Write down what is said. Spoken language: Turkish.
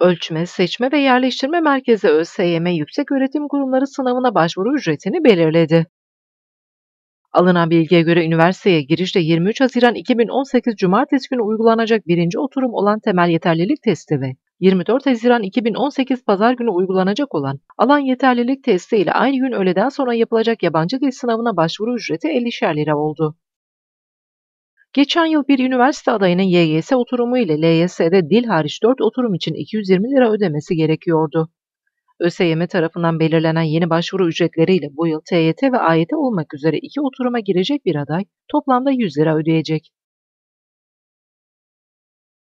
Ölçme, Seçme ve Yerleştirme Merkezi ÖSYM Yüksek Öğretim Kurumları sınavına başvuru ücretini belirledi. Alınan bilgiye göre üniversiteye girişte 23 Haziran 2018 Cumartesi günü uygulanacak birinci oturum olan temel yeterlilik testi ve 24 Haziran 2018 Pazar günü uygulanacak olan alan yeterlilik testi ile aynı gün öğleden sonra yapılacak yabancı dil sınavına başvuru ücreti 50 lira oldu. Geçen yıl bir üniversite adayının YGS oturumu ile LYS'de dil hariç 4 oturum için 220 lira ödemesi gerekiyordu. ÖSYM tarafından belirlenen yeni başvuru ücretleriyle bu yıl TYT ve AYT olmak üzere iki oturuma girecek bir aday toplamda 100 lira ödeyecek.